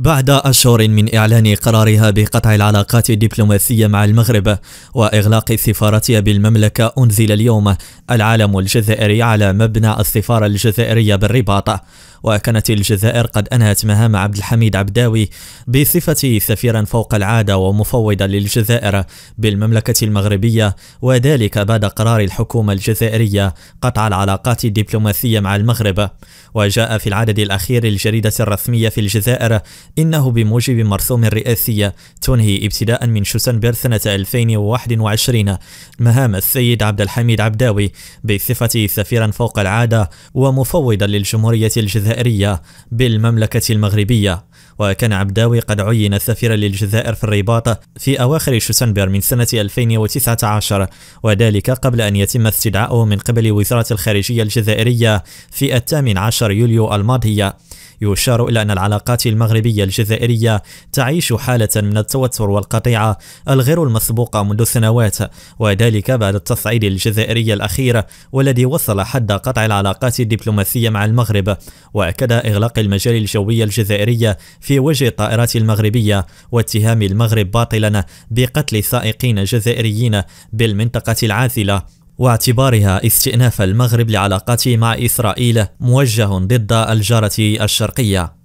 بعد أشهر من إعلان قرارها بقطع العلاقات الدبلوماسية مع المغرب وإغلاق سفارتها بالمملكة أنزل اليوم العالم الجزائري على مبنى السفارة الجزائرية بالرباط وكانت الجزائر قد أنهت مهام عبد الحميد عبداوي بصفته سفيرا فوق العادة ومفوضا للجزائر بالمملكة المغربية وذلك بعد قرار الحكومة الجزائرية قطع العلاقات الدبلوماسية مع المغرب وجاء في العدد الأخير للجريدة الرسمية في الجزائر إنه بموجب مرسوم رئاسي تنهي ابتداء من شتنبر سنة 2021 مهام السيد عبد الحميد عبداوي بصفته سفيرا فوق العادة ومفوضا للجمهورية الجزائرية الجزائرية بالمملكة المغربية وكان عبداوي قد عين السفير للجزائر في الرباط في أواخر شسنبر من سنة 2019 وذلك قبل أن يتم استدعائه من قبل وزارة الخارجية الجزائرية في الثامن عشر يوليو الماضية يشار إلى أن العلاقات المغربية الجزائرية تعيش حالة من التوتر والقطيعة الغير المسبوقة منذ سنوات وذلك بعد التصعيد الجزائري الأخير والذي وصل حد قطع العلاقات الدبلوماسية مع المغرب وأكد إغلاق المجال الجوي الجزائري في وجه الطائرات المغربية واتهام المغرب باطلا بقتل سائقين جزائريين بالمنطقة العازلة واعتبارها استئناف المغرب لعلاقاته مع إسرائيل موجه ضد الجارة الشرقية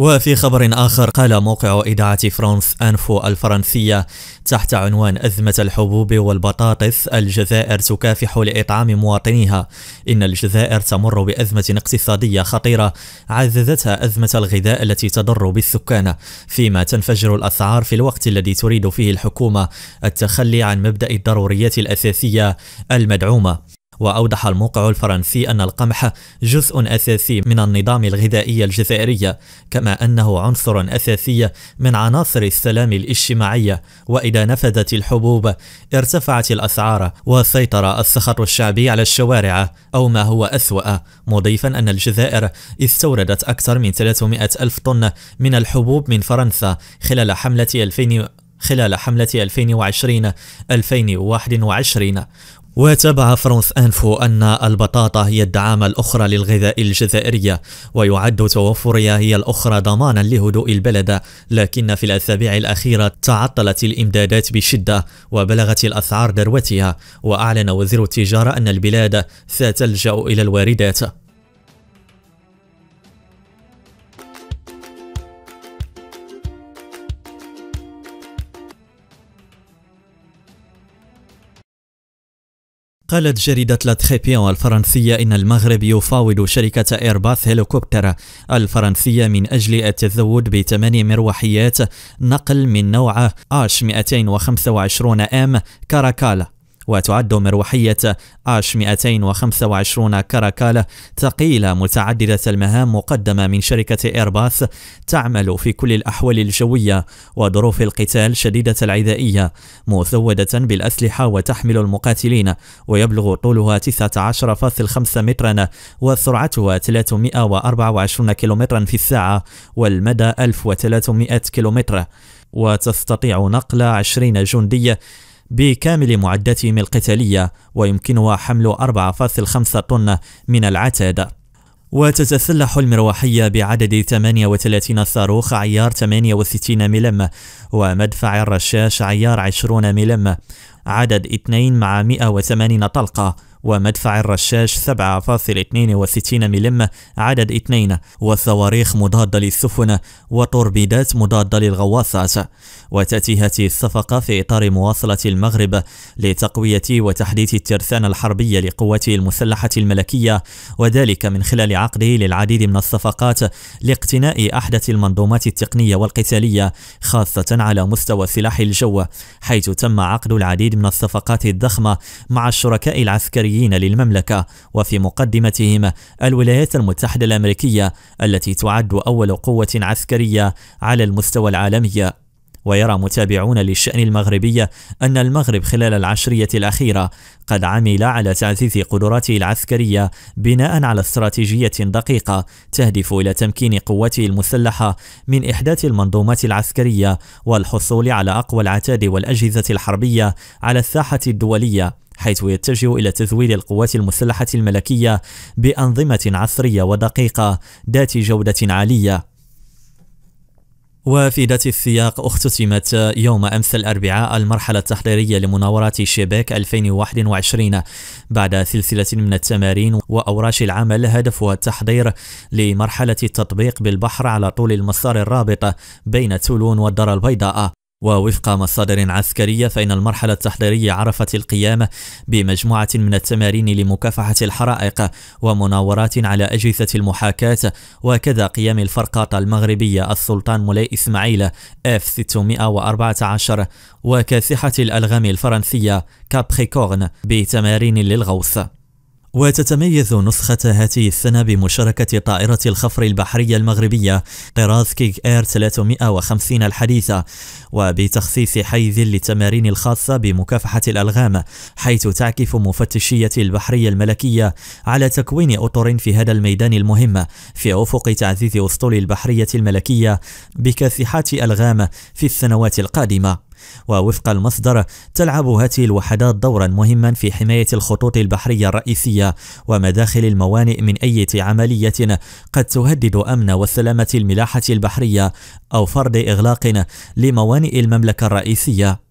وفي خبر آخر قال موقع إذاعة فرانس أنفو الفرنسية تحت عنوان أزمة الحبوب والبطاطس الجزائر تكافح لإطعام مواطنيها إن الجزائر تمر بأزمة اقتصادية خطيرة عززتها أزمة الغذاء التي تضر بالسكان فيما تنفجر الأسعار في الوقت الذي تريد فيه الحكومة التخلي عن مبدأ الضروريات الأساسية المدعومة وأوضح الموقع الفرنسي أن القمح جزء أساسي من النظام الغذائي الجزائري كما أنه عنصر أساسي من عناصر السلام الاجتماعي وإذا نفذت الحبوب ارتفعت الأسعار وسيطر السخط الشعبي على الشوارع أو ما هو أسوأ مضيفا أن الجزائر استوردت أكثر من 300 ألف طن من الحبوب من فرنسا خلال حملة 2000 خلال حملة 2020-2021 وتابع فرانس أنفو أن البطاطا هي الدعامة الأخرى للغذاء الجزائري ويعد توفرها هي الأخرى ضمانا لهدوء البلد لكن في الأسابيع الأخيرة تعطلت الإمدادات بشدة وبلغت الأسعار ذروتها وأعلن وزير التجارة أن البلاد ستلجأ إلى الواردات قالت جريدة لاتخيبيون الفرنسية إن المغرب يفاوض شركة إيرباث هليكوبتر الفرنسية من أجل التزود بثمان مروحيات نقل من نوع آش 225 أم كاراكالا وتعد مروحية آش 225 كاراكالا ثقيلة متعددة المهام مقدمة من شركة إيرباث تعمل في كل الأحوال الجوية وظروف القتال شديدة العدائية مزودة بالأسلحة وتحمل المقاتلين ويبلغ طولها 19.5 مترا وسرعتها 324 كيلومترا في الساعة والمدى 1300 كيلومتر وتستطيع نقل 20 جندي بكامل معداتهم القتالية ويمكنها حمل 4.5 طن من العتاد وتتسلح المروحية بعدد 38 صاروخ عيار 68 ملم ومدفع الرشاش عيار 20 ملم عدد 2 مع 180 طلقة ومدفع الرشاش 7.62 ملم عدد 2 وصواريخ مضادة للسفن وتوربيدات مضادة للغواصات وتأتي هذه الصفقة في إطار مواصلة المغرب لتقوية وتحديث الترسانة الحربية لقواته المسلحة الملكية وذلك من خلال عقده للعديد من الصفقات لاقتناء أحدث المنظومات التقنية والقتالية خاصة على مستوى سلاح الجو حيث تم عقد العديد من الصفقات الضخمة مع الشركاء العسكريين الجذريين للمملكة وفي مقدمتهم الولايات المتحدة الأمريكية التي تعد أول قوة عسكرية على المستوى العالمي ويرى متابعون للشأن المغربي أن المغرب خلال العشرية الأخيرة قد عمل على تعزيز قدراته العسكرية بناء على استراتيجية دقيقة تهدف إلى تمكين قواته المسلحة من إحداث المنظومات العسكرية والحصول على أقوى العتاد والأجهزة الحربية على الساحة الدولية حيث يتجه إلى تذويل القوات المسلحة الملكية بأنظمة عصرية ودقيقة ذات جودة عالية وفي ذات السياق اختتمت يوم أمس الأربعاء المرحلة التحضيرية لمناورات شباك 2021 بعد سلسلة من التمارين وأوراش العمل هدفها التحضير لمرحلة التطبيق بالبحر على طول المسار الرابط بين تولون والدار البيضاء ووفق مصادر عسكرية فإن المرحلة التحضيرية عرفت القيام بمجموعة من التمارين لمكافحة الحرائق ومناورات على أجهزة المحاكاة وكذا قيام الفرقاطة المغربية السلطان مولاي إسماعيل اف 614 وكاسحة الألغام الفرنسية كابخيكورن بتمارين للغوص وتتميز نسخة هاته السنة بمشاركة طائرة الخفر البحرية المغربية طراز كيك اير 350 الحديثة وبتخصيص حيز للتمارين الخاصة بمكافحة الألغام حيث تعكف مفتشية البحرية الملكية على تكوين أطر في هذا الميدان المهم في أفق تعزيز أسطول البحرية الملكية بكاسحات ألغام في السنوات القادمة ووفق المصدر تلعب هذه الوحدات دورا مهما في حماية الخطوط البحرية الرئيسية ومداخل الموانئ من أي عملية قد تهدد أمن وسلامة الملاحة البحرية أو فرض إغلاق لموانئ المملكة الرئيسية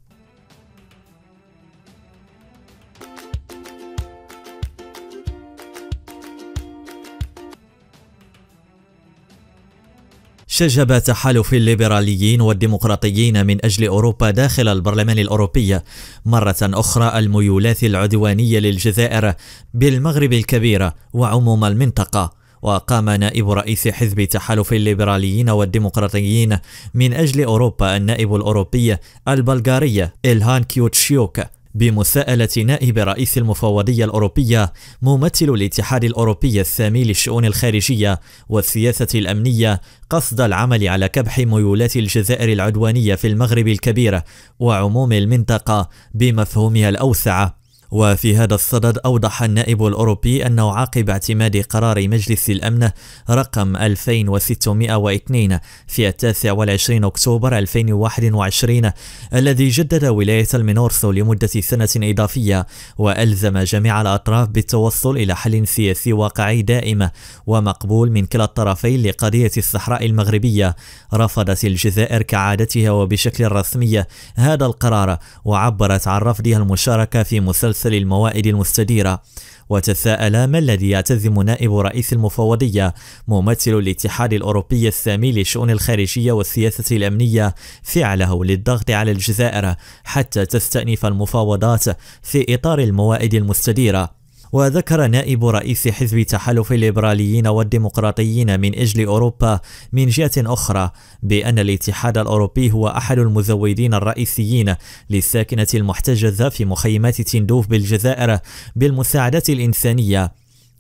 شجب تحالف الليبراليين والديمقراطيين من أجل أوروبا داخل البرلمان الأوروبي مرة أخرى الميولات العدوانية للجزائر بالمغرب الكبيرة وعموم المنطقة وقام نائب رئيس حزب تحالف الليبراليين والديمقراطيين من أجل أوروبا النائب الأوروبي البلغاري إلهان كيوتشيوك بمساءلة نائب رئيس المفوضية الأوروبية ممثل الاتحاد الأوروبي السامي للشؤون الخارجية والسياسة الأمنية قصد العمل على كبح ميولات الجزائر العدوانية في المغرب الكبير وعموم المنطقة بمفهومها الأوسع وفي هذا الصدد أوضح النائب الأوروبي أنه عقب اعتماد قرار مجلس الأمن رقم 2602 في التاسع والعشرين أكتوبر 2021 الذي جدد ولاية المينورسو لمدة سنة إضافية وألزم جميع الأطراف بالتوصل إلى حل سياسي واقعي دائم ومقبول من كلا الطرفين لقضية الصحراء المغربية رفضت الجزائر كعادتها وبشكل رسمي هذا القرار وعبرت عن رفضها المشاركة في مسلسل مسترسل الموائد المستديرة وتساءل ما الذي يعتزم نائب رئيس المفوضية ممثل الاتحاد الأوروبي السامي للشؤون الخارجية والسياسة الأمنية فعله للضغط على الجزائر حتى تستأنف المفاوضات في إطار الموائد المستديرة وذكر نائب رئيس حزب تحالف الليبراليين والديمقراطيين من أجل أوروبا من جهة أخرى بأن الاتحاد الأوروبي هو أحد المزودين الرئيسيين للساكنة المحتجزة في مخيمات تندوف بالجزائر بالمساعدات الإنسانية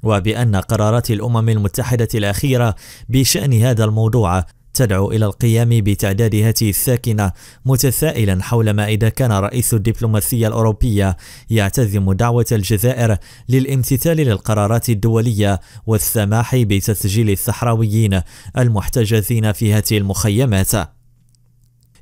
وبأن قرارات الأمم المتحدة الأخيرة بشأن هذا الموضوع تدعو إلى القيام بتعداد هاته الساكنة متسائلا حول ما إذا كان رئيس الدبلوماسية الأوروبية يعتزم دعوة الجزائر للامتثال للقرارات الدولية والسماح بتسجيل الصحراويين المحتجزين في هذه المخيمات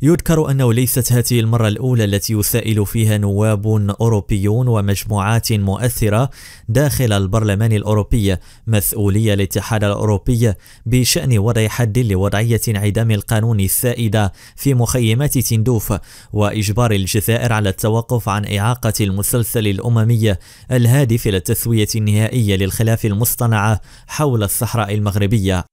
يذكر أنه ليست هذه المرة الأولى التي يسائل فيها نواب أوروبيون ومجموعات مؤثرة داخل البرلمان الأوروبي مسؤولية الاتحاد الأوروبي بشأن وضع حد لوضعية انعدام القانون السائدة في مخيمات تندوف وإجبار الجزائر على التوقف عن إعاقة المسلسل الأممي الهادف إلى التسوية النهائية للخلاف المصطنعة حول الصحراء المغربية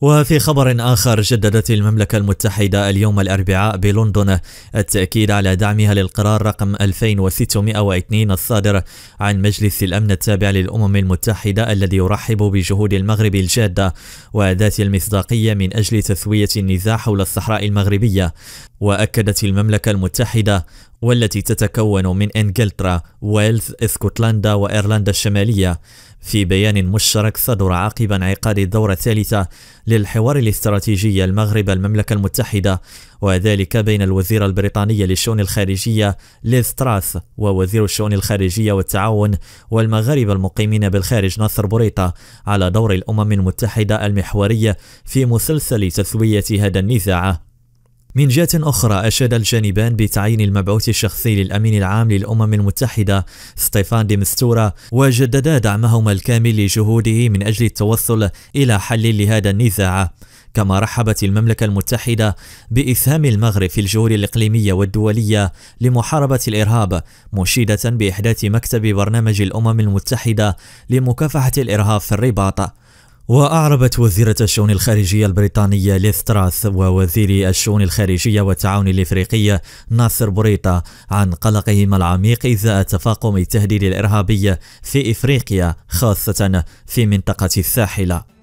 وفي خبر آخر جددت المملكة المتحدة اليوم الأربعاء بلندن التأكيد على دعمها للقرار رقم 2602 الصادر عن مجلس الأمن التابع للأمم المتحدة الذي يرحب بجهود المغرب الجادة وذات المصداقية من أجل تسوية النزاع حول الصحراء المغربية وأكدت المملكة المتحدة والتي تتكون من انجلترا، ويلز، اسكتلندا وايرلندا الشماليه. في بيان مشترك صدر عقب انعقاد الدورة الثالثة للحوار الاستراتيجي المغرب المملكة المتحدة وذلك بين الوزير البريطاني للشؤون الخارجية ليز تراث ووزير الشؤون الخارجية والتعاون والمغاربة المقيمين بالخارج ناصر بوريطة على دور الأمم المتحدة المحورية في مسلسل تسوية هذا النزاع من جهة أخرى أشاد الجانبان بتعيين المبعوث الشخصي للأمين العام للأمم المتحدة ستيفان دي مستورا وجددا دعمهما الكامل لجهوده من أجل التوصل إلى حل لهذا النزاع كما رحبت المملكة المتحدة بإسهام المغرب في الجهود الإقليمية والدولية لمحاربة الإرهاب مشيدة بإحداث مكتب برنامج الأمم المتحدة لمكافحة الإرهاب في الرباط وأعربت وزيرة الشؤون الخارجية البريطانية ليث تراث ووزير الشؤون الخارجية والتعاون الإفريقي ناصر بوريطا عن قلقهما العميق إزاء تفاقم التهديد الإرهابي في إفريقيا خاصة في منطقة الساحلة